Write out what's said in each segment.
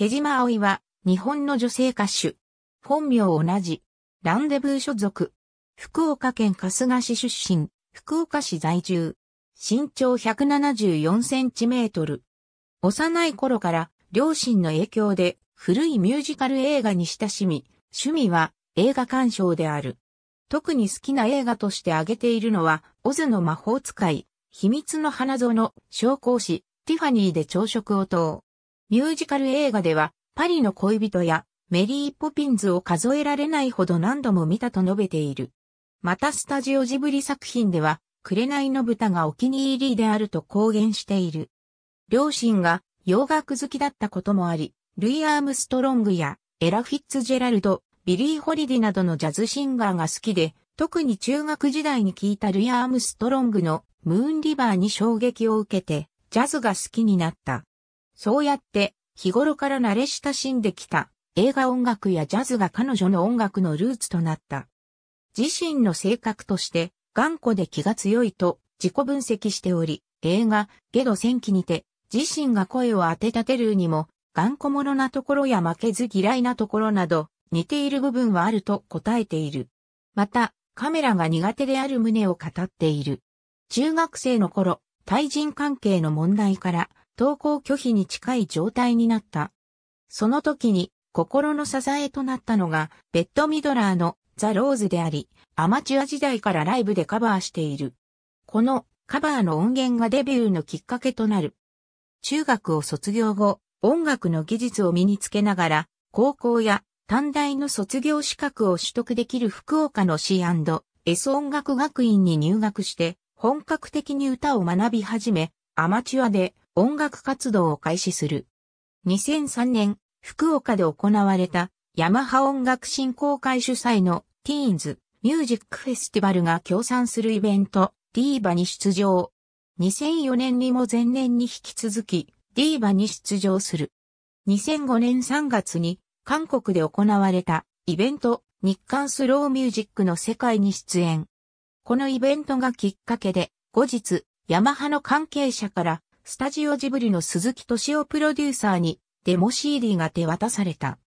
手島葵は、日本の女性歌手。本名同じ。ランデブー所属。福岡県春日市出身。福岡市在住。身長174センチメートル。幼い頃から両親の影響で古いミュージカル映画に親しみ、趣味は映画鑑賞である。特に好きな映画として挙げているのは、オズの魔法使い、秘密の花園、紹興詩、ティファニーで朝食をとミュージカル映画では、パリの恋人やメリー・ポピンズを数えられないほど何度も見たと述べている。またスタジオジブリ作品では、紅の豚がお気に入りであると公言している。両親が洋楽好きだったこともあり、ルイ・アームストロングやエラ・フィッツジェラルド、ビリー・ホリディなどのジャズシンガーが好きで、特に中学時代に聴いたルイ・アームストロングのムーン・リバーに衝撃を受けて、ジャズが好きになった。そうやって、日頃から慣れ親しんできた映画音楽やジャズが彼女の音楽のルーツとなった。自身の性格として頑固で気が強いと自己分析しており、映画、ゲド戦記にて自身が声を当て立てるにも頑固者なところや負けず嫌いなところなど似ている部分はあると答えている。また、カメラが苦手である旨を語っている。中学生の頃、対人関係の問題から投稿拒否に近い状態になった。その時に心の支えとなったのが、ベッドミドラーのザ・ローズであり、アマチュア時代からライブでカバーしている。このカバーの音源がデビューのきっかけとなる。中学を卒業後、音楽の技術を身につけながら、高校や短大の卒業資格を取得できる福岡の C&S 音楽学院に入学して、本格的に歌を学び始め、アマチュアで音楽活動を開始する。2003年、福岡で行われたヤマハ音楽振興会主催のティーンズミュージックフェスティバルが協賛するイベントディーバに出場。2004年にも前年に引き続きディーバに出場する。2005年3月に韓国で行われたイベント日韓スローミュージックの世界に出演。このイベントがきっかけで後日ヤマハの関係者からスタジオジブリの鈴木敏夫プロデューサーにデモ CD が手渡された。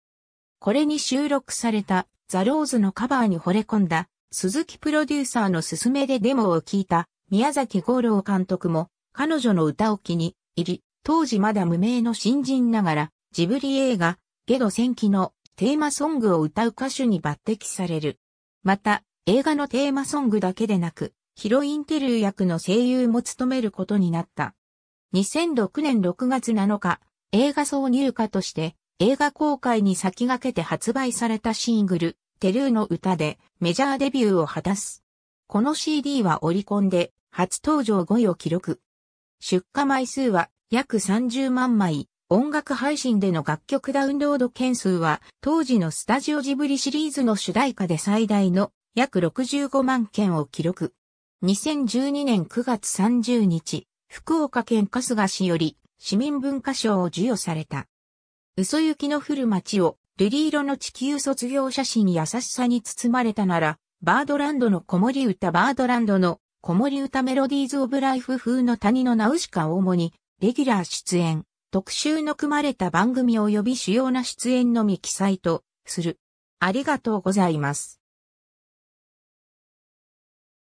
これに収録されたザ・ローズのカバーに惚れ込んだ鈴木プロデューサーの勧めでデモを聞いた宮崎五郎監督も彼女の歌を気に入り、当時まだ無名の新人ながらジブリ映画ゲド戦記のテーマソングを歌う歌手に抜擢される。また映画のテーマソングだけでなくヒロインテル役の声優も務めることになった。2006年6月7日、映画挿入歌として映画公開に先駆けて発売されたシングル、テルーの歌でメジャーデビューを果たす。この CD はオリコンで初登場5位を記録。出荷枚数は約30万枚。音楽配信での楽曲ダウンロード件数は当時のスタジオジブリシリーズの主題歌で最大の約65万件を記録。2012年9月30日、福岡県春日市より市民文化賞を授与された。嘘雪の降る街を瑠璃色の地球卒業写真優しさに包まれたなら、バードランドの子守歌バードランドの子守歌メロディーズ・オブ・ライフ風の谷のナウシカを主に、レギュラー出演、特集の組まれた番組及び主要な出演のみ記載とする。ありがとうございます。